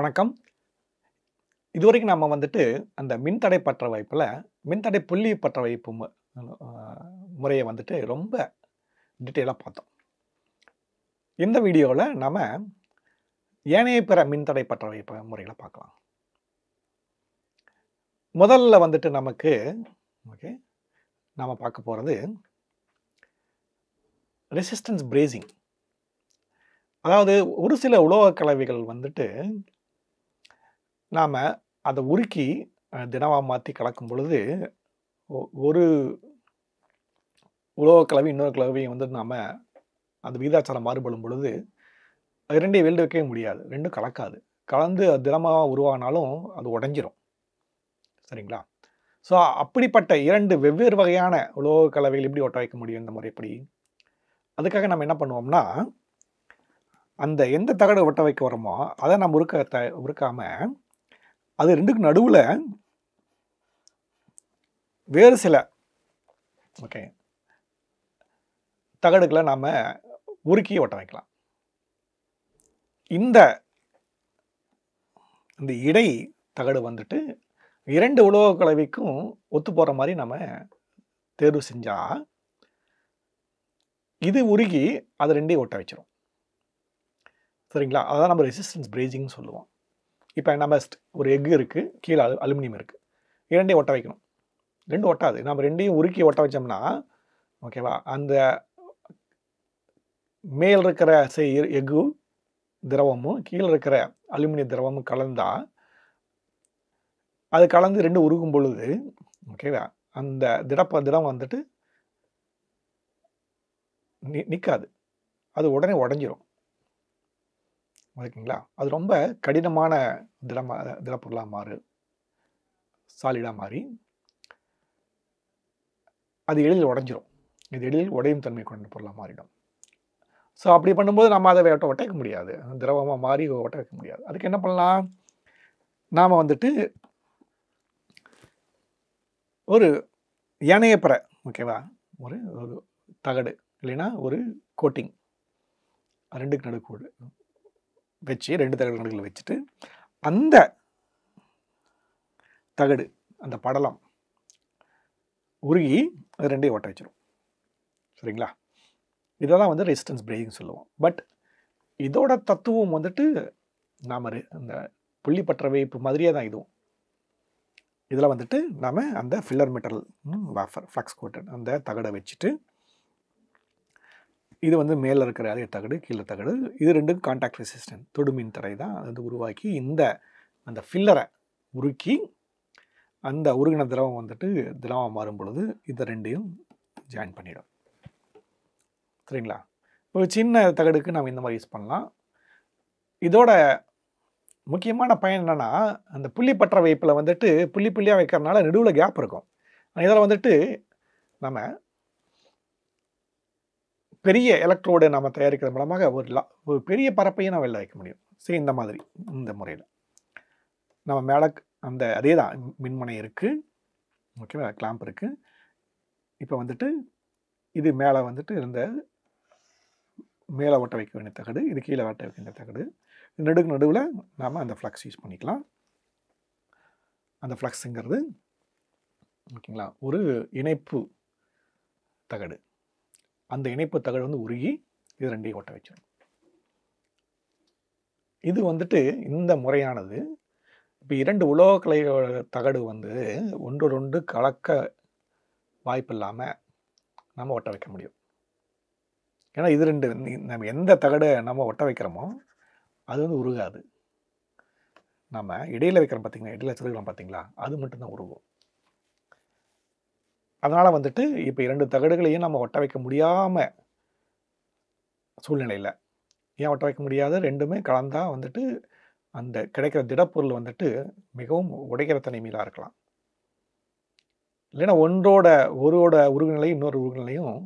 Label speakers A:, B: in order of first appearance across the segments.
A: வணக்கம் இதுவரைக்கும் நம்ம வந்துட்டு அந்த மின்தடை பற்ற வாய்ப்பில் மின்தடை புள்ளி பற்ற வைப்பு முறையை வந்துட்டு ரொம்ப டீட்டெயிலாக பார்த்தோம் இந்த வீடியோவில் நம்ம ஏனைய பிற மின்தடை பற்ற வைப்பு முறைகளை பார்க்கலாம் முதல்ல வந்துட்டு நமக்கு ஓகே நாம் பார்க்க போகிறது ரெசிஸ்டன்ஸ் பிரேசிங் அதாவது ஒரு சில உலோக கலவைகள் வந்துட்டு நாம் அதை உருக்கி தினமாக மாற்றி கலக்கும் பொழுது ஒரு உலோக கலவை இன்னொரு கலவையும் வந்து நாம் அந்த விகிதாச்சாரம் மாறுபடும் பொழுது ரெண்டையும் வெல்டு வைக்கவே முடியாது ரெண்டும் கலக்காது கலந்து அது தினமாக உருவானாலும் அது உடஞ்சிரும் சரிங்களா ஸோ அப்படிப்பட்ட இரண்டு வெவ்வேறு வகையான உலோக கலவைகள் எப்படி ஒட்ட வைக்க முடியும் இந்த முறைப்படி அதுக்காக நம்ம என்ன பண்ணுவோம்னா அந்த எந்த தகடு ஒட்ட வைக்க வரோமோ அதை நம்ம உருக்க த உருக்காமல் அது ரெண்டுக்கு நடுவில் வேறு சில ஓகே தகடுகளை நாம் உருக்கி ஒட்ட வைக்கலாம் இந்த இந்த இடை தகடு வந்துட்டு இரண்டு உலோக கலவைக்கும் ஒத்து போகிற மாதிரி நம்ம தேர்வு செஞ்சால் இது உருகி அதை ரெண்டையும் ஒட்ட வச்சிடும் சரிங்களா அதான் நம்ம ரெசிஸ்டன்ஸ் பிரேஜிங்னு சொல்லுவோம் இப்போ நம்ம ஒரு எக் இருக்குது கீழே அலு அலுமினியம் இருக்குது இரண்டையும் ஒட்ட வைக்கணும் ரெண்டும் ஒட்டாது நம்ம ரெண்டையும் உருக்கி ஒட்ட வச்சோம்னா ஓகேவா அந்த மேல் இருக்கிற செய் எஃகு திரவமும் கீழே இருக்கிற அலுமினிய திரவமும் கலந்தால் அது கலந்து ரெண்டு உருகும் பொழுது ஓகேவா அந்த திடப்ப திடம் வந்துட்டு நிற்காது அது உடனே உடஞ்சிரும் ஓகேங்களா அது ரொம்ப கடினமான திடமா திடப்பொருளாக மாறு சாலிடாக மாறி அது எளிதில் உடஞ்சிரும் இது எளிதில் உடையும் தன்மை கொண்ட பொருளாக மாறிடும் ஸோ அப்படி பண்ணும்போது நம்ம அதை ஒட்ட ஒட்டைக்க முடியாது திரவமாக மாறி ஒட்ட வைக்க முடியாது அதுக்கு என்ன பண்ணலாம் நாம் வந்துட்டு ஒரு இணையப்பறை ஓகேவா ஒரு ஒரு தகடு இல்லைன்னா ஒரு கோட்டிங் ரெண்டுக்கு நடுக்கோடு வச்சு ரெண்டு தகடு கணக்கில் வச்சுட்டு அந்த தகடு அந்த படலம் உருகி அது ரெண்டையும் ஓட்ட வச்சிடும் சரிங்களா இதை தான் வந்து ரெசிஸ்டன்ஸ் பிரேக்கிங் சொல்லுவோம் பட் இதோட தத்துவம் வந்துட்டு நாம் அந்த புள்ளி பற்ற வைப்பு மாதிரியே தான் இதுவும் இதில் வந்துட்டு நாம் அந்த filler metal wafer flux coated அந்த தகடை வச்சுட்டு இது வந்து மேலே இருக்கிற அதே தகடு கீழே தகடு இது ரெண்டும் கான்டாக்ட் ரெசிஸ்டன்ட் தொடுமின் தரை தான் அது வந்து உருவாக்கி இந்த அந்த ஃபில்லரை உருக்கி அந்த உருகின திரவம் வந்துட்டு திரவம் மாறும் பொழுது இதை ரெண்டையும் ஜாயின் பண்ணிடும் சரிங்களா ஒரு சின்ன தகடுக்கு நம்ம இந்த மாதிரி யூஸ் பண்ணலாம் இதோட முக்கியமான பயன் என்னென்னா அந்த புள்ளி பற்ற வைப்பில் வந்துட்டு புள்ளி புள்ளியாக வைக்கிறதுனால நடுவில் கேப் இருக்கும் இதில் வந்துட்டு நம்ம பெரிய எலக்ட்ரோடு நம்ம தயாரிக்கிறது மூலமாக ஒரு லா ஒரு பெரிய பரப்பையும் நம்ம வெளில வைக்க முடியும் சரி இந்த மாதிரி இந்த முறையில் நம்ம மேலே அந்த அதே தான் மின்முனை இருக்குது ஓகேவா கிளாம்ப் இருக்குது இப்போ வந்துட்டு இது மேலே வந்துட்டு இருந்த மேலே ஒட்ட வைக்க வேண்டிய தகடு இது கீழே ஒட்ட வைக்க வேண்டிய தகடு நடுக்கு நடுவில் நாம் அந்த ஃப்ளக்ஸ் யூஸ் பண்ணிக்கலாம் அந்த ஃப்ளக்ஸுங்கிறது ஓகேங்களா ஒரு இணைப்பு தகடு அந்த இணைப்பு தகடு வந்து உருகி இது ரெண்டையும் ஒட்ட வச்சிடும் இது வந்துட்டு இந்த முறையானது இப்போ இரண்டு உலோக தகடு வந்து ஒன்றொன்று கலக்க வாய்ப்பு இல்லாமல் நம்ம ஒட்ட வைக்க முடியும் ஏன்னா இது ரெண்டு நம்ம எந்த தகடை நம்ம ஒட்ட வைக்கிறோமோ அது வந்து உருகாது நம்ம இடையில் வைக்கிறோம் பார்த்தீங்களா இடையில் சிறுகிறோம் பார்த்திங்களா அது மட்டும்தான் உருகும் அதனால் வந்துட்டு இப்போ இரண்டு தகடுகளையும் நம்ம ஒட்ட வைக்க முடியாமல் சூழ்நிலையில் ஏன் ஒட்ட வைக்க முடியாத ரெண்டுமே கலந்தால் வந்துட்டு அந்த கிடைக்கிற திடப்பொருள் வந்துட்டு மிகவும் உடைக்கிற தனிமையிலாக இருக்கலாம் இல்லைன்னா ஒன்றோட ஒருவோட உருகுநிலையும் இன்னொரு உருகுநிலையும்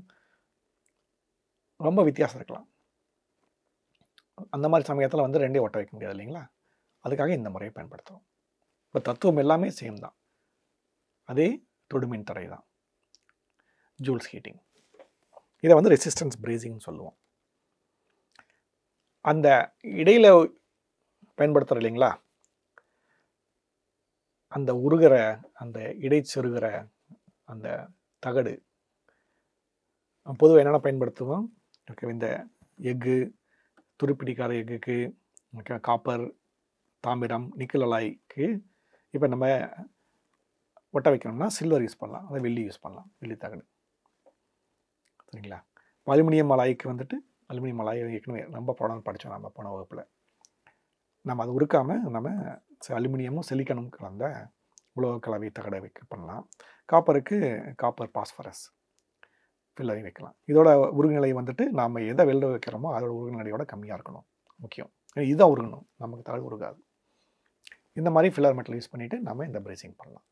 A: ரொம்ப வித்தியாசம் இருக்கலாம் அந்த மாதிரி சமயத்தில் வந்து ரெண்டே ஒட்ட வைக்க முடியாது இல்லைங்களா அதுக்காக இந்த முறையை பயன்படுத்துகிறோம் இப்போ தத்துவம் எல்லாமே சேம் தான் அதே தொடுமின் தடை தான் ஜூல்ஸ் ஹீட்டிங் இதை வந்து ரெசிஸ்டன்ஸ் பிரேசிங்னு சொல்லுவோம் அந்த இடையில் பயன்படுத்துகிற இல்லைங்களா அந்த உருகிற அந்த இடைச்செருகிற அந்த தகடு பொதுவாக என்னென்ன பயன்படுத்துவோம் ஓகே இந்த எஃகு துருப்பிடிக்கார எஃகுக்கு ஓகே காப்பர் தாமிரம் நிக்கல் அலாய்க்கு இப்போ நம்ம ஒட்ட வைக்கணும்னா சில்வர் யூஸ் பண்ணலாம் அதை வெள்ளி யூஸ் பண்ணலாம் வெள்ளி தகடு சரிங்களா அலுமினியம் மலாய்க்கு வந்துட்டு அலுமினியம் மலாய் ஏற்கனவே ரொம்ப படம் படித்தோம் நம்ம போன வகுப்பில் நம்ம அதை உருக்காமல் நம்ம அலுமினியமும் செலிக்கனும் கலந்த உலோக கலவை தகடை வைக்க பண்ணலாம் காப்பருக்கு காப்பர் பாஸ்பரஸ் ஃபில்லரி வைக்கலாம் இதோட உருகுநிலை வந்துட்டு நாம் எதை வெளில வைக்கிறோமோ அதோட உருகுநிலையோட கம்மியாக இருக்கணும் முக்கியம் இதுதான் உருகணும் நமக்கு தகவல் உருகாது இந்த மாதிரி ஃபில்லர் மெட்டல் யூஸ் பண்ணிவிட்டு நம்ம இந்த பிரேசிங் பண்ணலாம்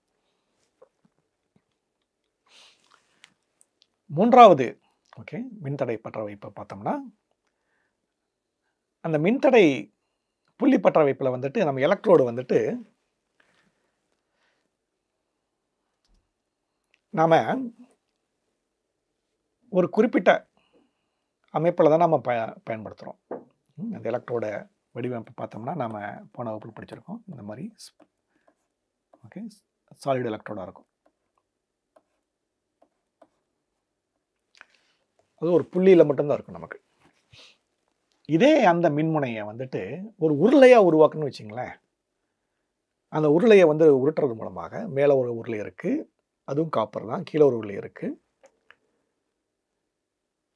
A: மூன்றாவது ஓகே மின்தடை பற்றவைப்பை பார்த்தோம்னா அந்த மின்தடை புள்ளி பற்ற வைப்பில் வந்துட்டு நம்ம எலக்ட்ரோடு வந்துட்டு நாம் ஒரு குறிப்பிட்ட அமைப்பில் தான் நம்ம ப பயன்படுத்துகிறோம் அந்த எலக்ட்ரோட வடிவமைப்பு பார்த்தோம்னா நாம் போன வகுப்பில் படிச்சிருக்கோம் இந்த மாதிரி ஓகே சாலிட் எலக்ட்ரோடாக இருக்கும் அது ஒரு புள்ளியில் மட்டும்தான் இருக்கும் நமக்கு இதே அந்த மின்முனையை வந்துட்டு ஒரு உருளையாக உருவாக்குன்னு வச்சிங்களேன் அந்த உருளையை வந்து உருட்டுறது மூலமாக மேலே ஒரு உருளை இருக்குது அதுவும் காப்பர் தான் கீழே ஒரு உருளை இருக்குது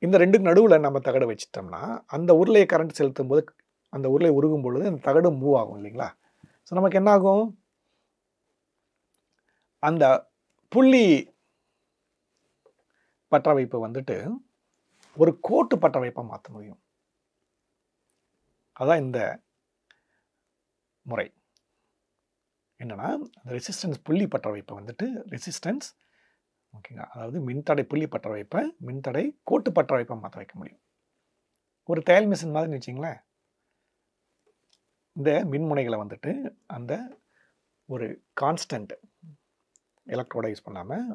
A: இந்த ரெண்டுக்கு நடுவில் நம்ம தகடு வச்சிட்டோம்னா அந்த உருளையை கரண்ட் செலுத்தும் போது அந்த உருளை உருகும் பொழுது அந்த தகடு மூவ் ஆகும் இல்லைங்களா ஸோ நமக்கு என்னாகும் அந்த புள்ளி பற்ற வைப்பு வந்துட்டு ஒரு கோட்டு பட்ட மாற்ற முடியும் அதான் இந்த முறை என்னென்னா அந்த ரெசிஸ்டன்ஸ் புள்ளி பற்ற வைப்பை வந்துட்டு ரெசிஸ்டன்ஸ் ஓகேங்களா அதாவது மின்தடை புள்ளி பற்ற வைப்பை மின்தடை கோட்டு பட்டமைப்பை மாற்ற வைக்க முடியும் ஒரு தையல் மிஷின் மாதிரி வச்சிங்களேன் இந்த மின்முனைகளை வந்துட்டு அந்த ஒரு கான்ஸ்டன்ட் எலக்ட்ரோடை யூஸ் பண்ணாமல்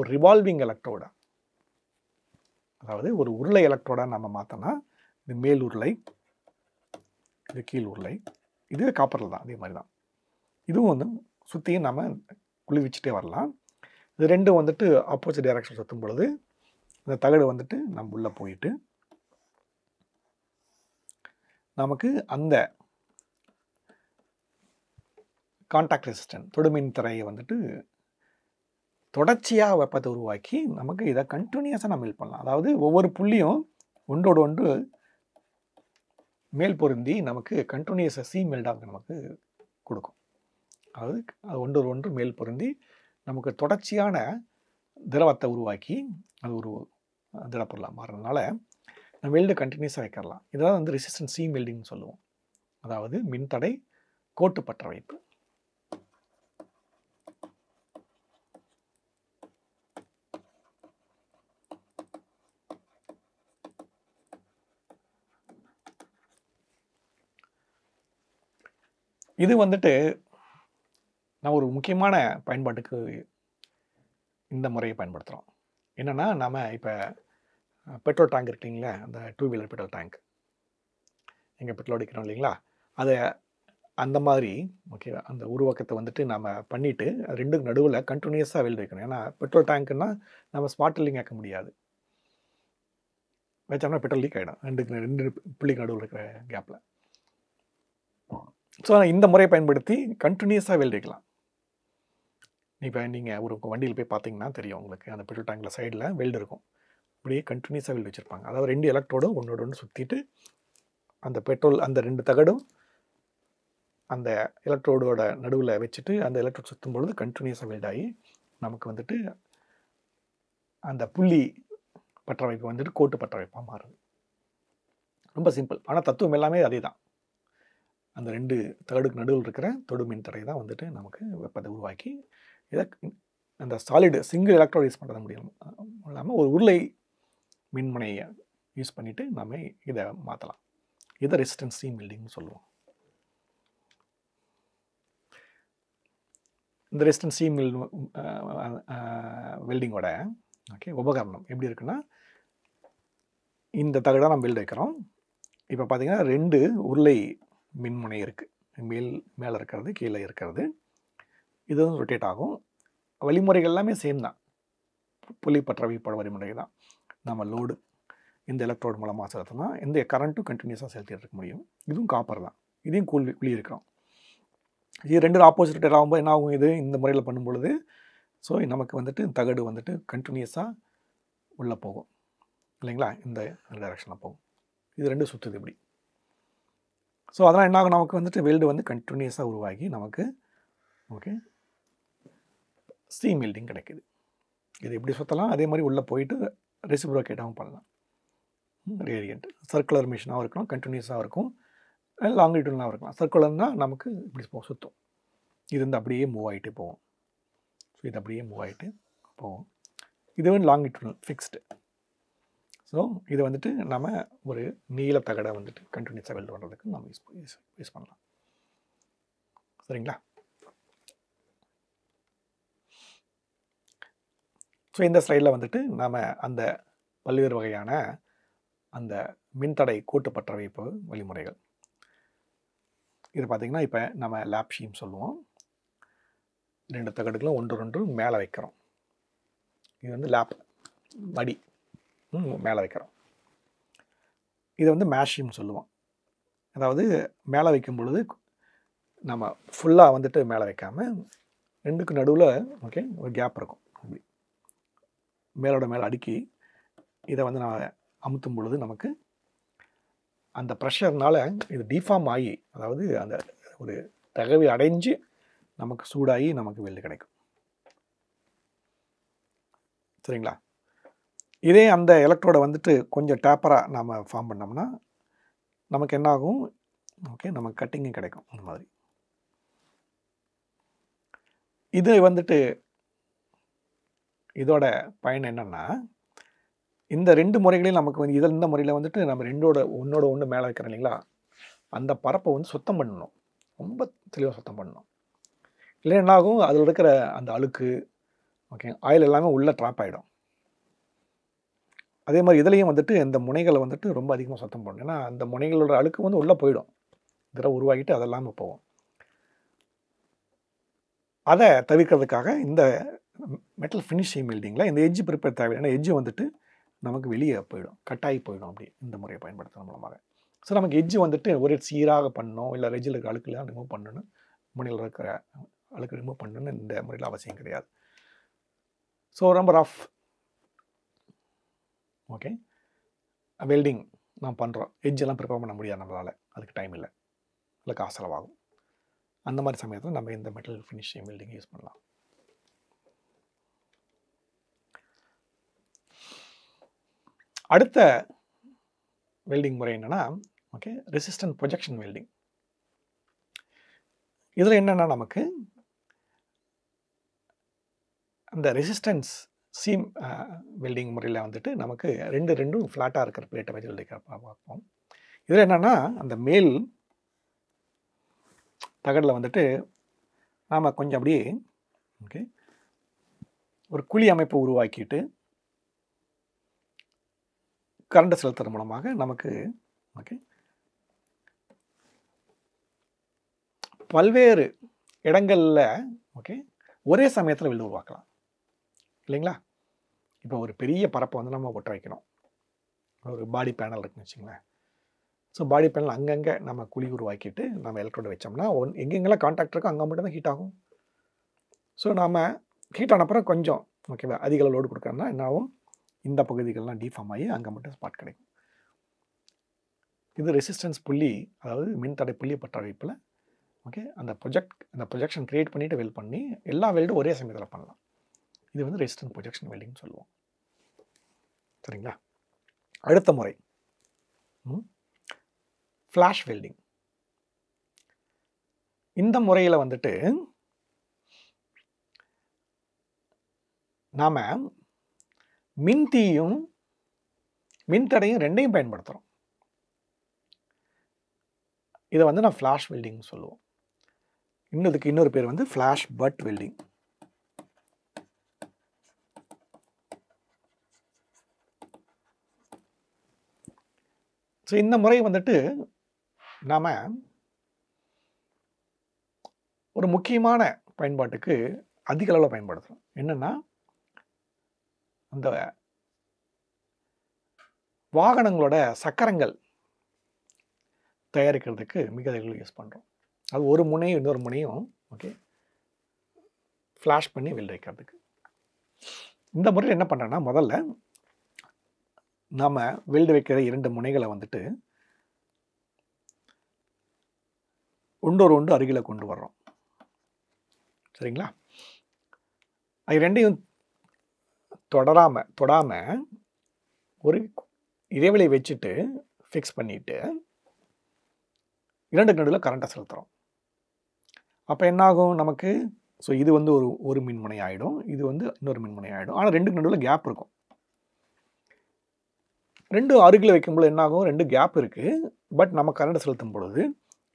A: ஒரு ரிவால்விங் எலக்ட்ரோடை அதாவது ஒரு உருளை எலக்ட்ரோடாக நம்ம மாற்றினா இது மேல் உருளை இது கீழ் உருளை இது காப்பரில் தான் அதே மாதிரி தான் இதுவும் வந்து சுற்றியும் நம்ம குளிர்விச்சுட்டே வரலாம் இது ரெண்டும் வந்துட்டு ஆப்போசிட் டைரக்ஷன் சுற்றும் பொழுது இந்த தகடு வந்துட்டு நம்ம உள்ளே போயிட்டு நமக்கு அந்த கான்டாக்ட் ரெசிஸ்டன்ட் தொடுமின் திரையை வந்துட்டு தொடர்ச்சியாக வெப்பத்தை உருவாக்கி நமக்கு இதை கண்டினியூஸாக நம்ம மில் பண்ணலாம் அதாவது ஒவ்வொரு புள்ளியும் ஒன்றோடு ஒன்று மேல் பொருந்தி நமக்கு கண்டினியூஸாக சி மெல்டாக நமக்கு கொடுக்கும் அதாவது அது ஒன்றோடு ஒன்று மேல் பொருந்தி நமக்கு தொடர்ச்சியான திரவத்தை உருவாக்கி அது ஒரு திடப்பொருளாக மாறுறதுனால நம்ம வெல்டு கண்டினியூஸாக வைக்கலாம் இதெல்லாம் வந்து ரெசிஸ்டன்ஸ் சி மெல்டிங்னு சொல்லுவோம் அதாவது மின்தடை கோட்டுப்பற்ற வைப்பு இது வந்துட்டு நான் ஒரு முக்கியமான பயன்பாட்டுக்கு இந்த முறையை பயன்படுத்துகிறோம் என்னென்னா நம்ம இப்போ பெட்ரோல் டேங்க் இருக்குங்களா அந்த டூ வீலர் பெட்ரோல் டேங்க் எங்கள் பெட்ரோல் அடிக்கிறோம் இல்லைங்களா அதை அந்த மாதிரி ஓகே அந்த உருவாக்கத்தை வந்துட்டு நம்ம பண்ணிவிட்டு ரெண்டுக்கு நடுவில் கண்டினியூஸாக வெளியில் வைக்கணும் ஏன்னா பெட்ரோல் டேங்க்குன்னா நம்ம ஸ்பாட் இல்லைங்க ஆக்க முடியாது வச்சோம்னா பெட்ரோல் லீக் ஆகிடும் ரெண்டுக்கு ரெண்டு பிள்ளைக்கு நடுவில் இருக்கிற கேப்பில் ஸோ நான் இந்த முறையை பயன்படுத்தி கண்டினியூஸாக வெல்டிக்கலாம் இப்போ நீங்கள் ஒரு வண்டியில் போய் பார்த்தீங்கன்னா தெரியும் உங்களுக்கு அந்த பெட்ரோல் டேங்கில் சைடில் வெல்டு இருக்கும் அப்படியே கண்டினியூஸாக வெல்டு வச்சுருப்பாங்க அதாவது ரெண்டு எலக்ட்ரோடும் ஒன்றோட ஒன்று சுற்றிட்டு அந்த பெட்ரோல் அந்த ரெண்டு தகடும் அந்த எலக்ட்ரோடோட நடுவில் வச்சுட்டு அந்த எலக்ட்ரோட் சுற்றும் பொழுது கண்டினியூஸாக வெல்டாகி நமக்கு வந்துட்டு அந்த புள்ளி பற்ற வைப்பு வந்துட்டு கோட்டு பற்ற வைப்பாக மாறுது ரொம்ப சிம்பிள் ஆனால் தத்துவம் எல்லாமே அதே தான் அந்த ரெண்டு தேர்டுக்கு நடுவில் இருக்கிற தொடுமின் தடை தான் வந்துட்டு நமக்கு வெப்பத்தை உருவாக்கி இதை அந்த சாலிடு சிங்கிள் எலக்ட்ரோட் யூஸ் பண்ணுறது முடியும் இல்லாமல் ஒரு உருளை மின்முனையை யூஸ் பண்ணிவிட்டு நம்ம இதை மாற்றலாம் இதை ரெசிஸ்டன்ஸ் சீம் பில்டிங்னு சொல்லுவோம் இந்த ரெசிஸ்டன்ஸ் சீம் வெல்டிங்கோட ஓகே உபகரணம் எப்படி இருக்குன்னா இந்த தகடாக நம்ம வெல்டு வைக்கிறோம் இப்போ பார்த்திங்கன்னா ரெண்டு உருளை மின்முனை இருக்குது மேல் மேலே இருக்கிறது கீழே இருக்கிறது இது வந்து ரொட்டேட் ஆகும் வழிமுறைகள் எல்லாமே சேம் தான் புள்ளி பற்றவைப்பட வழிமுறை தான் நம்ம லோடு இந்த எலக்ட்ரோடு மூலமாக செலுத்தினா இந்த கரண்ட்டும் கண்டினியூஸாக செலுத்திட்டு இருக்க முடியும் இதுவும் காப்பர் தான் இதையும் விழி குளியிருக்கிறோம் இது ரெண்டு ஆப்போசிட் ரொட்டேட் ஆகும்போது என்ன ஆகும் இது இந்த முறையில் பண்ணும்பொழுது ஸோ நமக்கு வந்துட்டு தகடு வந்துட்டு கண்டினியூஸாக உள்ளே போகும் இல்லைங்களா இந்த டைரக்ஷனில் போகும் இது ரெண்டும் சுற்றுது இப்படி ஸோ அதெல்லாம் என்ன ஆகும் நமக்கு வந்துட்டு வெல்டு வந்து கண்டினியூஸாக உருவாகி நமக்கு ஓகே ஸ்டீம் வெல்டிங் கிடைக்குது இது எப்படி சுற்றலாம் அதே மாதிரி உள்ளே போயிட்டு ரெசிப்ரோகேட்டாகவும் பண்ணலாம் ரேடியன்ட் சர்க்குலர் மிஷினாகவும் இருக்கணும் கண்டினியூஸாக இருக்கும் லாங்கிடியூட்லாம் இருக்கலாம் சர்க்குலர்னால் நமக்கு இப்படி போகும் சுற்றும் இது வந்து அப்படியே மூவ் ஆகிட்டு போவோம் ஸோ இது அப்படியே மூவ் ஆகிட்டு போவோம் இது வந்து லாங்கிடியூட்னல் ஃபிக்ஸ்டு ஸோ இதை வந்துட்டு நம்ம ஒரு நீல தகடை வந்துட்டு கண்டினியூஸாக வெல்ட் பண்ணுறதுக்கு நம்ம யூஸ் யூஸ் பண்ணலாம் சரிங்களா ஸோ இந்த ஸ்லைடில் வந்துட்டு நாம் அந்த பல்வேறு வகையான அந்த மின்தடை கூட்டு பற்ற வழிமுறைகள் இது பார்த்திங்கன்னா இப்போ நம்ம லேப்ஷியும் சொல்லுவோம் ரெண்டு தகடுகளும் ஒன்று ஒன்று மேலே வைக்கிறோம் இது வந்து லேப் மடி மேலே வைக்கிறோம் இதை வந்து மேஷின்னு சொல்லுவோம் அதாவது மேலே வைக்கும் பொழுது நம்ம ஃபுல்லாக வந்துட்டு மேலே வைக்காமல் ரெண்டுக்கு நடுவில் ஓகே ஒரு கேப் இருக்கும் அப்படி மேலோட மேலே அடுக்கி இதை வந்து நான் அமுத்தும் பொழுது நமக்கு அந்த ப்ரெஷர்னால் இது டிஃபார்ம் ஆகி அதாவது அந்த ஒரு தகவை அடைஞ்சு நமக்கு சூடாகி நமக்கு வெளில கிடைக்கும் சரிங்களா இதே அந்த எலக்ட்ரோடை வந்துட்டு கொஞ்சம் டேப்பராக நாம் ஃபார்ம் பண்ணோம்னா நமக்கு என்னாகும் ஓகே நமக்கு கட்டிங்கும் கிடைக்கும் அந்த மாதிரி இது வந்துட்டு இதோட பயன் என்னென்னா இந்த ரெண்டு முறைகளையும் நமக்கு வந்து இதில் இந்த முறையில் வந்துட்டு நம்ம ரெண்டோட ஒன்றோட ஒன்று மேலே வைக்கிறோம் இல்லைங்களா அந்த பரப்பை வந்து சுத்தம் பண்ணணும் ரொம்ப தெளிவாக சுத்தம் பண்ணணும் இல்லை என்னாகும் அதில் இருக்கிற அந்த அழுக்கு ஓகே ஆயில் எல்லாமே உள்ளே ட்ராப் ஆகிடும் அதே மாதிரி இதுலேயும் வந்துட்டு இந்த முனைகளை வந்துட்டு ரொம்ப அதிகமாக சுத்தம் பண்ணணும் ஏன்னா அந்த முனைகளோட அழுக்கு வந்து உள்ளே போயிடும் திரை உருவாகிட்டு அதெல்லாமல் போகும் அதை தவிர்க்கிறதுக்காக இந்த மெட்டல் ஃபினிஷிங் பில்டிங்கில் இந்த எஜ்ஜு ப்ரிப்பேர் ஏன்னா எஜ்ஜு வந்துட்டு நமக்கு வெளியே போயிடும் கட்டாயி போயிடும் அப்படி இந்த முறையை பயன்படுத்துகிற மூலமாக ஸோ நமக்கு எஜ்ஜு வந்துட்டு ஒரு சீராக பண்ணணும் இல்லை ரெஜில் இருக்கிற அழுக்குலாம் ரிமூவ் பண்ணணும் முனையில் இருக்கிற அழுக்கு ரிமூவ் பண்ணணும்னு இந்த முறையில் அவசியம் கிடையாது ஸோ ரொம்ப ரஃப் ஓகே வெல்டிங் நான் பண்ணுறோம் எஜ்ஜெல்லாம் ப்ரிப்பேர் பண்ண முடியாது நம்மளால் அதுக்கு டைம் இல்லை இல்லை காசு செலவாகும் அந்த மாதிரி சமயத்தில் நம்ம இந்த மெட்டல் ஃபினிஷிங் வெல்டிங் யூஸ் பண்ணலாம் அடுத்த வெல்டிங் முறை என்னென்னா ஓகே ரெசிஸ்டன்ட் ப்ரொஜெக்ஷன் வெல்டிங் இதில் என்னென்னா நமக்கு அந்த ரெசிஸ்டன்ஸ் சீம் வெல்டிங் முறையில் வந்துட்டு நமக்கு ரெண்டு ரெண்டும் ஃப்ளாட்டாக இருக்கிற பிளேட்டை வச்சு வெல்டிக்க பார்ப்போம் இதில் என்னென்னா அந்த மேல் தகடில் வந்துட்டு நாம் கொஞ்சம் அப்படியே ஓகே ஒரு குழி அமைப்பை உருவாக்கிட்டு கரண்ட் செலுத்துறது மூலமாக நமக்கு ஓகே பல்வேறு இடங்களில் ஓகே ஒரே சமயத்தில் வெல்டு உருவாக்கலாம் இல்லைங்களா இப்போ ஒரு பெரிய பரப்பை வந்து நம்ம ஒட்ட வைக்கணும் ஒரு பாடி பேனல் இருக்குன்னு வச்சுங்களேன் ஸோ பாடி பேனல் அங்கங்கே நம்ம குழி உருவாக்கிட்டு நம்ம எலக்ட்ரோடு வச்சோம்னா ஒன் எங்கெங்கெல்லாம் காண்டாக்ட் இருக்கோ அங்கே மட்டும் தான் ஹீட் ஆகும் ஸோ நாம் ஹீட் ஆனப்புறம் கொஞ்சம் ஓகேவா அதிக லோடு கொடுக்குறோம்னா என்ன ஆகும் இந்த பகுதிகள்லாம் டீஃபார்ம் ஆகி அங்கே மட்டும் ஸ்பாட் கிடைக்கும் இது ரெசிஸ்டன்ஸ் புள்ளி அதாவது மின்தடை புள்ளி பற்ற அழைப்பில் ஓகே அந்த ப்ரொஜெக்ட் அந்த ப்ரொஜெக்ஷன் க்ரியேட் பண்ணிவிட்டு வெல் பண்ணி எல்லா வெல்டும் ஒரே சமயத்தில் பண்ணலாம் இது வந்து ரெசிஸ்டன்ஸ் ப்ரொஜெக்ஷன் வெல்டிங்னு சொல்லுவோம் சரிங்களா அடுத்த முறை ஃப்ளாஷ் வெல்டிங் இந்த முறையில் வந்துட்டு நாம் மின்தீயும் மின்தடையும் ரெண்டையும் பயன்படுத்துகிறோம் இதை வந்து நான் ஃப்ளாஷ் வெல்டிங் சொல்லுவோம் இன்னதுக்கு இன்னொரு பேர் வந்து ஃப்ளாஷ் பட் வெல்டிங் ஸோ இந்த முறை வந்துட்டு நாம் ஒரு முக்கியமான பயன்பாட்டுக்கு அதிக அளவில் பயன்படுத்துகிறோம் என்னென்னா அந்த வாகனங்களோட சக்கரங்கள் தயாரிக்கிறதுக்கு மிக அதிகம் யூஸ் பண்ணுறோம் அது ஒரு முனையும் இன்னொரு முனையும் ஓகே ஃப்ளாஷ் பண்ணி வெளில வைக்கிறதுக்கு இந்த முறையில் என்ன பண்ணுறேன்னா முதல்ல நாம் வெல்டு வைக்கிற இரண்டு முனைகளை வந்துட்டு ஒன்றொரு ஒன்று அருகில் கொண்டு வர்றோம் சரிங்களா அது ரெண்டையும் தொடராமல் தொடாமல் ஒரு இடைவெளி வச்சுட்டு ஃபிக்ஸ் பண்ணிவிட்டு இரண்டு நடுவில் கரண்ட்டை செலுத்துகிறோம் அப்போ என்னாகும் நமக்கு ஸோ இது வந்து ஒரு ஒரு மின்முனை ஆகிடும் இது வந்து இன்னொரு மின்முனை ஆகிடும் ஆனால் ரெண்டு நடுவில் கேப் இருக்கும் ரெண்டும் அருகில் வைக்கும்போது என்னாகும் ரெண்டு கேப் இருக்குது பட் நம்ம கரண்ட் செலுத்தும் பொழுது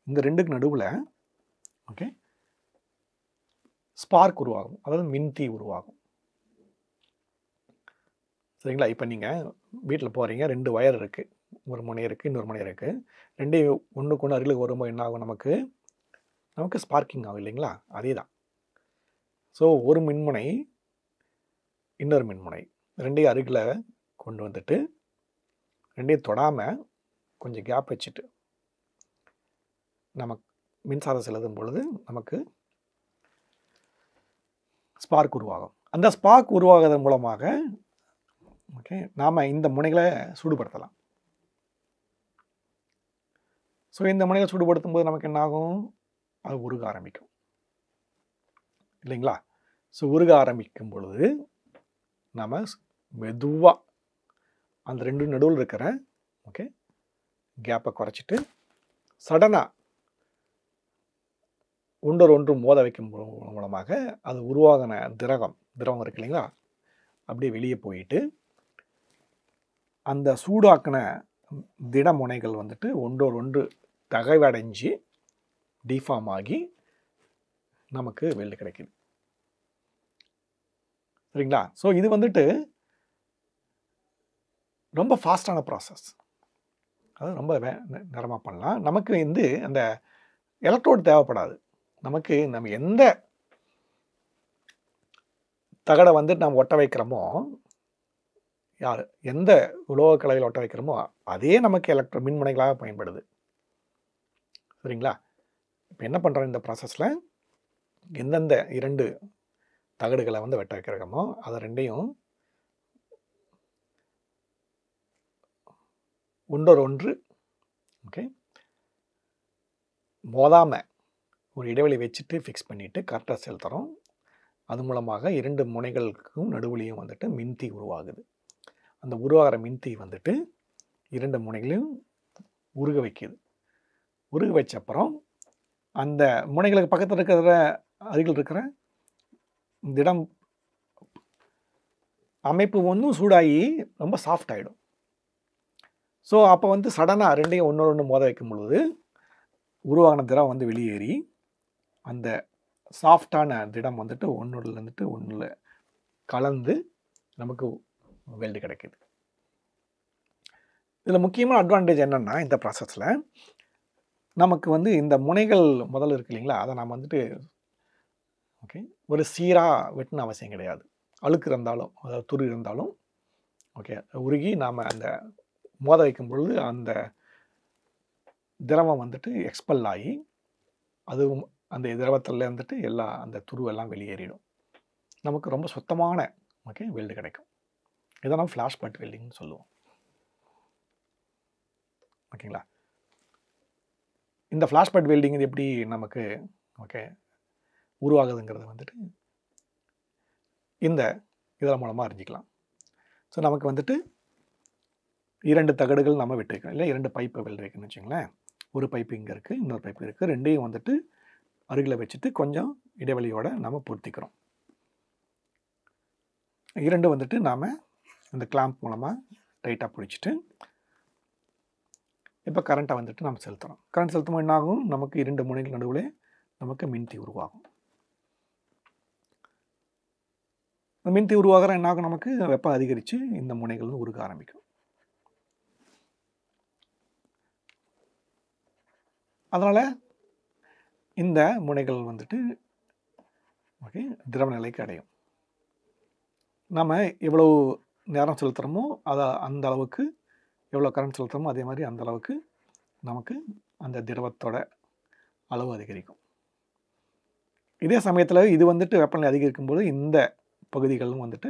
A: இந்த ரெண்டுக்கு நடுவில் ஓகே ஸ்பார்க் உருவாகும் அதாவது மின்தி உருவாகும் சரிங்களா இப்போ நீங்கள் வீட்டில் போகிறீங்க ரெண்டு ஒயர் இருக்குது ஒரு முனை இருக்குது இன்னொரு முனை இருக்குது ரெண்டையும் ஒன்றுக்கு ஒன்று அருகில் வரும்போது என்னாகும் நமக்கு நமக்கு ஸ்பார்க்கிங் ஆகும் இல்லைங்களா அதே தான் ஸோ ஒரு மின்முனை இன்னொரு மின்முனை ரெண்டையும் அருகில் கொண்டு வந்துட்டு ரெண்டையும் தொடாமல் கொஞ்சம் கேப் வச்சுட்டு நமக்கு மின்சாரம் செலுத்தும் பொழுது நமக்கு ஸ்பார்க் உருவாகும் அந்த ஸ்பார்க் உருவாகிறதன் மூலமாக ஓகே நாம் இந்த முனைகளை சூடுபடுத்தலாம் ஸோ இந்த முனைகளை சூடுபடுத்தும் போது நமக்கு என்ன ஆகும் அது உருக ஆரம்பிக்கும் இல்லைங்களா ஸோ உருக ஆரம்பிக்கும் பொழுது நம்ம மெதுவாக அந்த ரெண்டு நடுவில் இருக்கிற ஓகே கேப்பை குறைச்சிட்டு சடனாக ஒன்றொரு ஒன்று மோத வைக்கும் மூலமாக அது உருவாகின திரகம் திரவம் இருக்கு இல்லைங்களா அப்படியே வெளியே போயிட்டு அந்த சூடாக்கின திடமுனைகள் வந்துட்டு ஒன்றொரு ஒன்று தகைவடைஞ்சி டிஃபார்ம் ஆகி நமக்கு வெள்ளு கிடைக்குது சரிங்களா ஸோ இது வந்துட்டு ரொம்ப ஃபாஸ்டான ப்ராசஸ் அது ரொம்ப வே நேரமாக பண்ணலாம் நமக்கு வந்து அந்த எலக்ட்ரோடு தேவைப்படாது நமக்கு நம்ம எந்த தகடை வந்து நாம் ஒட்ட வைக்கிறோமோ யார் எந்த உலோக கலவையில் ஒட்ட வைக்கிறோமோ அதே நமக்கு எலக்ட்ரோ மின்முனைகளாக பயன்படுது சரிங்களா இப்போ என்ன பண்ணுறோம் இந்த ப்ராசஸில் எந்தெந்த இரண்டு தகடுகளை வந்து வெட்ட வைக்கிறோமோ அதை ரெண்டையும் ஒன்று ஓகே மோதாமல் ஒரு இடைவெளி வச்சுட்டு ஃபிக்ஸ் பண்ணிவிட்டு கரெக்டாக செலுத்துகிறோம் அது மூலமாக இரண்டு முனைகளுக்கும் நடுவுலையும் வந்துட்டு மின்தி உருவாகுது அந்த உருவாகிற மின்தி வந்துட்டு இரண்டு முனைகளையும் உருக வைக்கிது உருக வச்ச அப்புறம் அந்த முனைகளுக்கு பக்கத்தில் இருக்கிற அருகில் இருக்கிற திடம் அமைப்பு ஒன்றும் சூடாகி ரொம்ப சாஃப்ட் ஆகிடும் ஸோ அப்போ வந்து சடனாக ரெண்டையும் ஒன்று ஒன்று மோத வைக்கும் பொழுது உருவான திடம் வந்து வெளியேறி அந்த சாஃப்டான திடம் வந்துட்டு ஒன்றுல இருந்துட்டு ஒன்றில் கலந்து நமக்கு வெல்டு கிடைக்கிது இதில் முக்கியமான அட்வான்டேஜ் என்னென்னா இந்த ப்ராசஸில் நமக்கு வந்து இந்த முனைகள் முதல்ல இருக்கு இல்லைங்களா அதை நாம் வந்துட்டு ஓகே ஒரு சீராக வெட்டின அவசியம் கிடையாது அழுக்கு இருந்தாலும் அதாவது துரு இருந்தாலும் ஓகே உருகி நாம் அந்த மோத வைக்கும் பொழுது அந்த திரவம் வந்துட்டு எக்ஸ்பெல் ஆகி அதுவும் அந்த திரவத்தில் வந்துட்டு எல்லா அந்த துருவெல்லாம் வெளியேறிடும் நமக்கு ரொம்ப சுத்தமான ஓகே வெல்டு கிடைக்கும் இதெல்லாம் ஃப்ளாஷ் பட் வெல்டிங்னு சொல்லுவோம் ஓகேங்களா இந்த ஃப்ளாஷ் பட் வெல்டிங் இது எப்படி நமக்கு ஓகே உருவாகுதுங்கிறது வந்துட்டு இந்த இதன் மூலமாக அறிஞ்சிக்கலாம் ஸோ நமக்கு வந்துட்டு இரண்டு தகடுகள் நம்ம வெட்டிருக்கோம் இல்லை இரண்டு பைப்பை வெள்ளிருக்குன்னு வச்சுங்களேன் ஒரு பைப்பு இங்கே இருக்குது இன்னொரு பைப்பு இருக்குது ரெண்டையும் வந்துட்டு அருகில் வச்சுட்டு கொஞ்சம் இடைவெளியோடு நம்ம பொருத்திக்கிறோம் இரண்டு வந்துட்டு நாம் இந்த கிளாம்ப் மூலமாக டைட்டாக பிடிச்சிட்டு இப்போ கரண்ட்டை வந்துட்டு நம்ம செலுத்துகிறோம் கரண்ட் செலுத்தும் என்னாகும் நமக்கு இரண்டு முனைகள் நடுவில் நமக்கு மின்தி உருவாகும் மின்தி உருவாகிற என்னாகும் நமக்கு வெப்பம் அதிகரித்து இந்த முனைகள் உருக ஆரம்பிக்கும் அதனால் இந்த முனைகள் வந்துட்டு ஓகே திரவ நிலைக்கு அடையும் நாம் எவ்வளவு நேரம் செலுத்துகிறோமோ அதை அந்த அளவுக்கு எவ்வளோ கரண்ட் செலுத்துகிறோமோ அதே மாதிரி அந்த அளவுக்கு நமக்கு அந்த திரவத்தோட அளவு அதிகரிக்கும் இதே சமயத்தில் இது வந்துட்டு வெப்பநிலை அதிகரிக்கும் போது இந்த பகுதிகளும் வந்துட்டு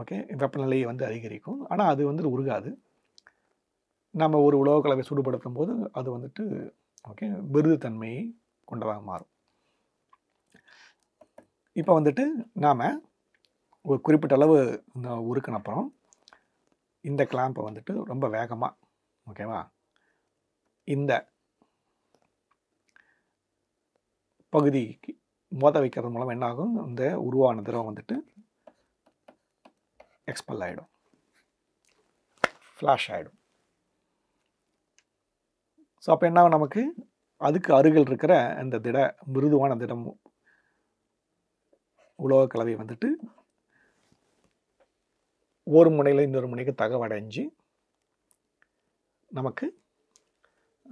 A: ஓகே வெப்பநிலையை வந்து அதிகரிக்கும் ஆனால் அது வந்துட்டு உருகாது நம்ம ஒரு உலோகக்கலவை சூடுபடுத்தும் போது அது வந்துட்டு ஓகே விருது தன்மையை கொண்டதாக மாறும் இப்போ வந்துட்டு நாம் ஒரு குறிப்பிட்ட அளவு இந்த உருக்கினப்புறம் இந்த கிளாம்பை வந்துட்டு ரொம்ப வேகமாக ஓகேவா இந்த பகுதிக்கு மோத வைக்கிறது மூலம் என்னாகும் இந்த உருவான திரவம் வந்துட்டு எக்ஸ்பெல் ஆகிடும் ஃப்ளாஷ் ஆகிடும் ஸோ அப்போ என்ன நமக்கு அதுக்கு அருகில் இருக்கிற அந்த திட மிருதுவான திடம் உலோக கலவை வந்துட்டு ஒரு முனையில் இன்னொரு முனைக்கு தகவடைஞ்சு நமக்கு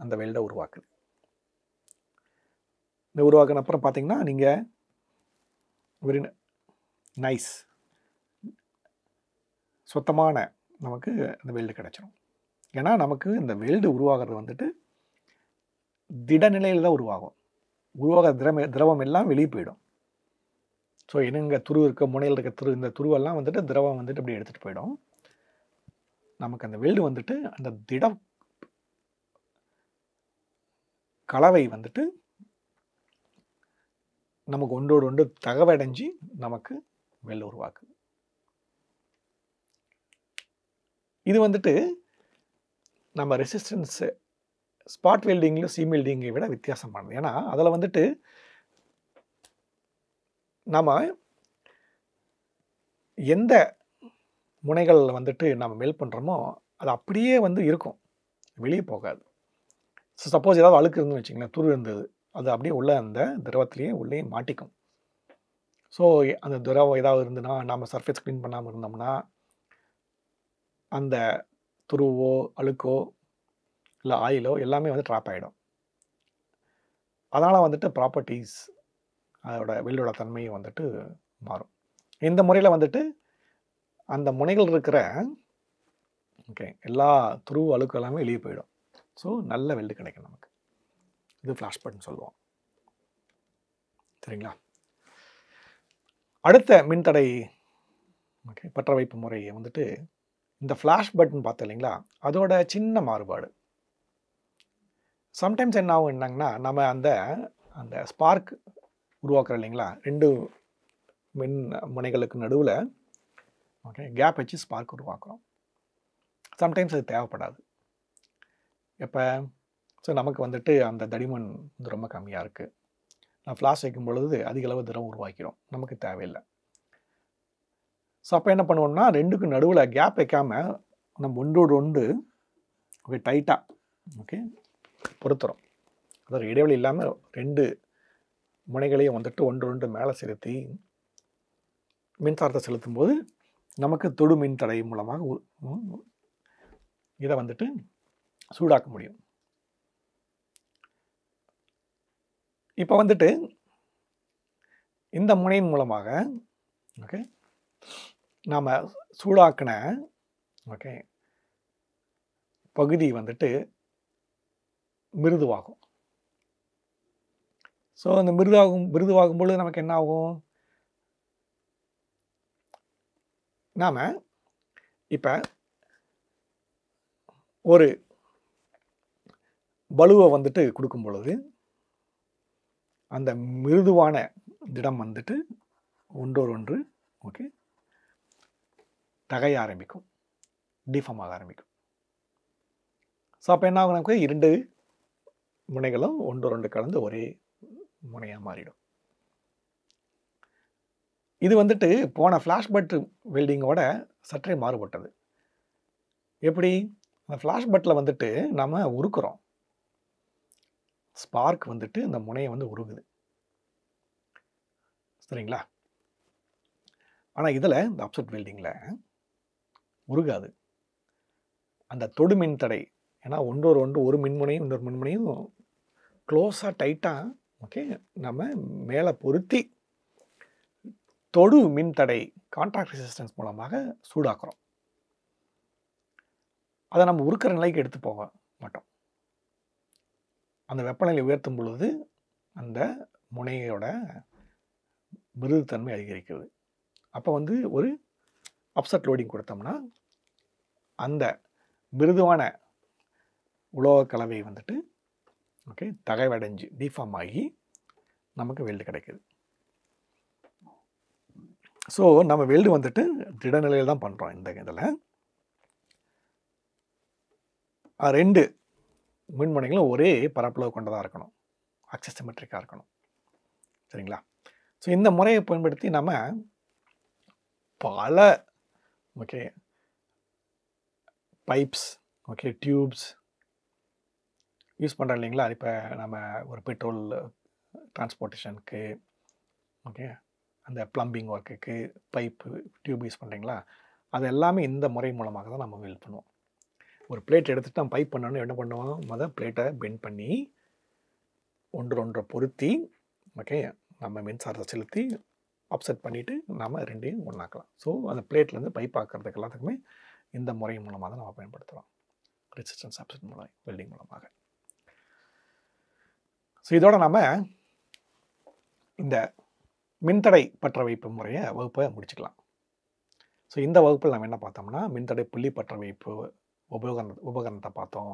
A: அந்த வெல்டை உருவாக்குது இந்த உருவாக்குன அப்புறம் பார்த்தீங்கன்னா நீங்கள் வெரி நைஸ் சுத்தமான நமக்கு அந்த வெல்டு கிடச்சிரும் ஏன்னா நமக்கு இந்த வெல்டு உருவாகிறது வந்துட்டு திட நிலையில் தான் உருவாகும் உருவாக திரம திரவம் எல்லாம் வெளியே போயிடும் ஸோ எனங்க துரு இருக்க முனையில் இருக்க துரு இந்த துருவெல்லாம் வந்துட்டு திரவம் வந்துட்டு அப்படி எடுத்துகிட்டு போயிடும் நமக்கு அந்த வெல்டு வந்துட்டு அந்த திட கலவை வந்துட்டு நமக்கு ஒன்றோடு ஒன்று தகவடைஞ்சு நமக்கு வெள்ள உருவாக்கு இது வந்துட்டு நம்ம ரெசிஸ்டன்ஸை ஸ்பாட் வெல்டிங்லையும் சீம் வெல்டிங்கை விட வித்தியாசமானது ஏன்னா அதில் வந்துட்டு நாம் எந்த முனைகள் வந்துட்டு நம்ம மெல் பண்ணுறோமோ அது அப்படியே வந்து இருக்கும் வெளியே போகாது ஸோ சப்போஸ் ஏதாவது அழுக்கு இருந்துன்னு வச்சிங்களேன் துரு இருந்தது அது அப்படியே உள்ளே அந்த திரவத்திலேயே உள்ளே மாட்டிக்கும் ஸோ அந்த திரவம் ஏதாவது இருந்துன்னா நம்ம சர்ஃபேஸ் க்ளீன் பண்ணாமல் இருந்தோம்னா அந்த துருவோ அழுக்கோ இல்லை ஆயிலோ எல்லாமே வந்து ட்ராப் ஆகிடும் அதனால் வந்துட்டு ப்ராப்பர்ட்டிஸ் அதோட வெளியோட தன்மையும் வந்துட்டு மாறும் இந்த முறையில் வந்துட்டு அந்த முனைகள் இருக்கிற ஓகே எல்லா துரு அழுக்கு எல்லாமே வெளியே போயிடும் ஸோ நல்ல வெல்டு கிடைக்கும் நமக்கு இது ஃப்ளாஷ் பட்னு சொல்லுவோம் சரிங்களா அடுத்த மின்தடை ஓகே பற்ற வைப்பு வந்துட்டு இந்த ஃப்ளாஷ் பட்டன் பார்த்தோம் இல்லைங்களா அதோட சின்ன மாறுபாடு சம்டைம்ஸ் என்ன ஆகும் என்னங்கன்னா நம்ம அந்த அந்த ஸ்பார்க் உருவாக்குறோம் இல்லைங்களா ரெண்டு மின் முனைகளுக்கு நடுவில் ஓகே கேப் வச்சு ஸ்பார்க் உருவாக்குறோம் சம்டைம்ஸ் அது தேவைப்படாது எப்போ ஸோ நமக்கு வந்துட்டு அந்த தடிமன் வந்து ரொம்ப கம்மியாக இருக்குது நான் ஃப்ளாஸ் வைக்கும் பொழுது அதிக அளவு திரம் உருவாக்கிறோம் நமக்கு தேவையில்லை ஸோ அப்போ என்ன பண்ணுவோம்னா ரெண்டுக்கும் நடுவில் கேப் வைக்காமல் நம்ம ஒன்றோடு ஒன்று ஓகே டைட்டாக ஓகே பொருத்துகிறோம் அதாவது இடைவெளி இல்லாமல் ரெண்டு முனைகளையும் வந்துட்டு ஒன்று ஒன்று மேலே செலுத்தி மின்சாரத்தை செலுத்தும் போது நமக்கு தொடு மின் தடை மூலமாக இதை வந்துட்டு சூடாக்க முடியும் இப்போ வந்துட்டு இந்த முனையின் மூலமாக ஓகே நாம் சூடாக்கின ஓகே பகுதி வந்துட்டு மிருதுவாகும் ஸோ அந்த மிருதாகும் மிருதுவாகும் பொழுது நமக்கு என்ன ஆகும் நாம் இப்போ ஒரு வலுவை வந்துட்டு கொடுக்கும் பொழுது அந்த மிருதுவான திடம் வந்துட்டு ஒன்றோர் ஒன்று ஓகே தகைய ஆரம்பிக்கும் டிஃபார்ம் ஆக ஆரம்பிக்கும் ஸோ அப்போ என்ன ஆகும் நமக்கு இரண்டு முனைகளும் ஒன்று ரெண்டு கலந்து ஒரே முனையாக மாறிடும் இது வந்துட்டு போன ஃப்ளாஷ்பட் வெல்டிங்கோட சற்றே மாறுபட்டது எப்படி அந்த ஃப்ளாஷ்பட்டில் வந்துட்டு நம்ம உருக்குறோம் ஸ்பார்க் வந்துட்டு அந்த முனையை வந்து உருகுது சரிங்களா ஆனால் இதில் இந்த அப்செட் வெல்டிங்கில் உருகாது அந்த தொடு மின் தடை ஏன்னா ஒன்றொரு ஒன்று ஒரு மின்முனையும் இன்னொரு மின்முனையும் க்ளோஸாக டைட்டாக ஓகே நம்ம மேலே பொருத்தி தொடு மின் தடை கான்ட்ராக்ட் ரெசிஸ்டன்ஸ் மூலமாக சூடாக்குறோம் அதை நம்ம உருக்கிற நிலைக்கு எடுத்து போக மாட்டோம் அந்த வெப்பநிலை உயர்த்தும் பொழுது அந்த முனையோட மிருதுத்தன்மை அதிகரிக்கிறது அப்போ வந்து ஒரு அப்செட் லோடிங் கொடுத்தோம்னா அந்த மிருதுவான உலோக கலவை வந்துட்டு ஓகே தகைவடைஞ்சு டிஃபார்ம் ஆகி நமக்கு வெல்டு கிடைக்கிது ஸோ நம்ம வெல்டு வந்துட்டு திடநிலையில் தான் பண்ணுறோம் இந்த இதில் ரெண்டு மின்மனைகளும் ஒரே பரப்பளவு கொண்டதாக இருக்கணும் அக்சசிமெட்ரிக்காக இருக்கணும் சரிங்களா ஸோ இந்த முறையை பயன்படுத்தி நம்ம பல okay pipes okay tubes use பண்ணுறோம் இல்லைங்களா அது இப்போ நம்ம ஒரு பெட்ரோல் டிரான்ஸ்போர்ட்டேஷனுக்கு ஓகே அந்த ப்ளம்பிங் ஒர்க்குக்கு பைப்பு டியூப் யூஸ் பண்ணுறீங்களா அது எல்லாமே இந்த முறை மூலமாக தான் நம்ம வெல் பண்ணுவோம் ஒரு பிளேட் எடுத்துகிட்டு நம்ம பைப் பண்ணோன்னு என்ன பண்ணுவோம் மொதல் பிளேட்டை பெண்ட் பண்ணி ஒன்று ஒன்றை பொருத்தி ஓகே நம்ம மின்சாரத்தை செலுத்தி அப்செட் பண்ணிவிட்டு நாம் ரெண்டையும் ஒன்றாக்கலாம் ஸோ அந்த பிளேட்லேருந்து பைப் ஆக்கிறதுக்கு எல்லாத்துக்குமே இந்த முறை மூலமாக தான் நம்ம பயன்படுத்துகிறோம் ரிசிஸ்டன்ஸ் அப்செட் மூலம் வெல்டிங் மூலமாக ஸோ இதோட நம்ம இந்த மின்தடை பற்ற வைப்பு முறையை வகுப்பை முடிச்சுக்கலாம் ஸோ இந்த வகுப்பில் நம்ம என்ன பார்த்தோம்னா மின்தடை புள்ளி பற்ற வைப்பு உபகரண உபகரணத்தை பார்த்தோம்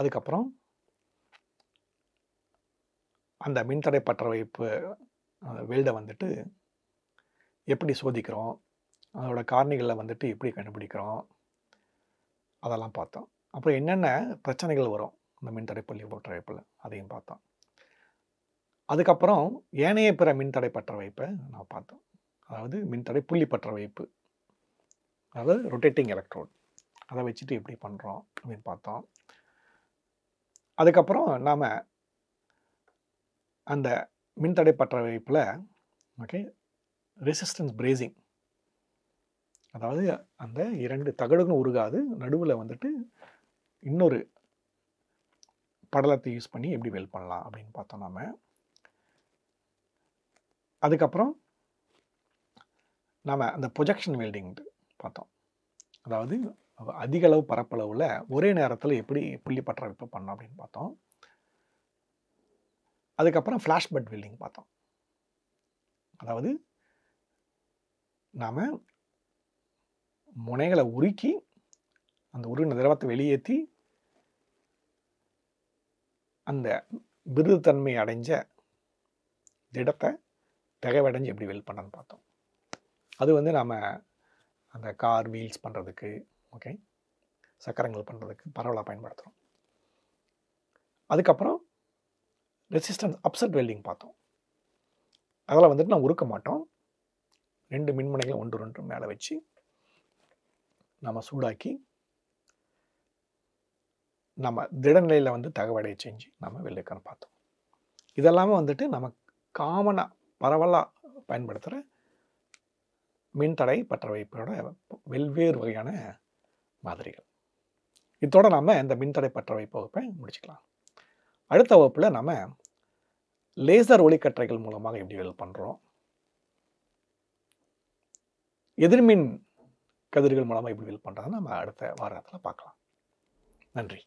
A: அதுக்கப்புறம் அந்த மின்தடை பற்ற வைப்பு வெல்டை வந்துட்டு எப்படி சோதிக்கிறோம் அதோட காரணிகளை வந்துட்டு எப்படி கண்டுபிடிக்கிறோம் அதெல்லாம் பார்த்தோம் அப்புறம் என்னென்ன பிரச்சனைகள் வரும் அந்த மின்தடைப்பு வைப்பில் அதையும் பார்த்தோம் அதுக்கப்புறம் ஏனைய பிற மின்தடை பற்ற வைப்பை நான் பார்த்தோம் அதாவது மின்தடை புள்ளி பற்ற வைப்பு அதாவது ரொட்டேட்டிங் எலக்ட்ரோட் அதை வச்சுட்டு எப்படி பண்ணுறோம் அப்படின்னு பார்த்தோம் அதுக்கப்புறம் நாம் அந்த மின்தடை பற்ற வைப்பில் ஓகே ரெசிஸ்டன்ஸ் பிரேசிங் அதாவது அந்த இரண்டு தகடுகளும் உருகாது நடுவில் வந்துட்டு இன்னொரு படலத்தை யூஸ் பண்ணி எப்படி வெல் பண்ணலாம் அப்படின்னு பார்த்தோம் நாம் அதுக்கப்புறம் நாம் அந்த ப்ரொஜெக்ஷன் வெல்டிங் பார்த்தோம் அதாவது அதிகளவு பரப்பளவில் ஒரே நேரத்தில் எப்படி புள்ளி பற்ற வைப்பு பண்ணோம் அப்படின்னு பார்த்தோம் அதுக்கப்புறம் ஃப்ளாஷ் பட் வெல்டிங் பார்த்தோம் அதாவது நாம் முனைகளை உருக்கி அந்த உருகின திரவத்தை வெளியேற்றி அந்த விருதுத்தன்மை அடைஞ்ச இடத்தை திகவடைஞ்சு எப்படி வெல் பண்ணனு பார்த்தோம் அது வந்து நாம் அந்த கார் வீல்ஸ் பண்ணுறதுக்கு ஓகே சக்கரங்கள் பண்ணுறதுக்கு பரவலாக பயன்படுத்துகிறோம் அதுக்கப்புறம் ரெசிஸ்டன்ஸ் அப்செட் வெல்டிங் பார்த்தோம் அதில் வந்துட்டு நான் உருக்க மாட்டோம் ரெண்டு மின்மனைகளை ஒன்று ஒன்று மேலே வச்சு நம்ம சூடாக்கி நம்ம திடநிலையில் வந்து தகவலை செஞ்சு நம்ம வெள்ளைக்காரன் பார்த்தோம் இதெல்லாமே வந்துட்டு நம்ம காமனாக பரவலாக பயன்படுத்துகிற மின்தடை பற்ற வைப்போட வெவ்வேறு வகையான மாதிரிகள் இதோடு நாம் இந்த மின்தடை பற்ற வைப்பு வகுப்பை முடிச்சுக்கலாம் அடுத்த வகுப்பில் நம்ம லேசர் ஒளிக்கற்றைகள் மூலமாக எப்படி வேலை பண்ணுறோம் எதிர்மின் கதிர்கள் மூலமாக எப்படி வேலை பண்ணுறதுன்னு நம்ம அடுத்த வாரத்தில் பார்க்கலாம் நன்றி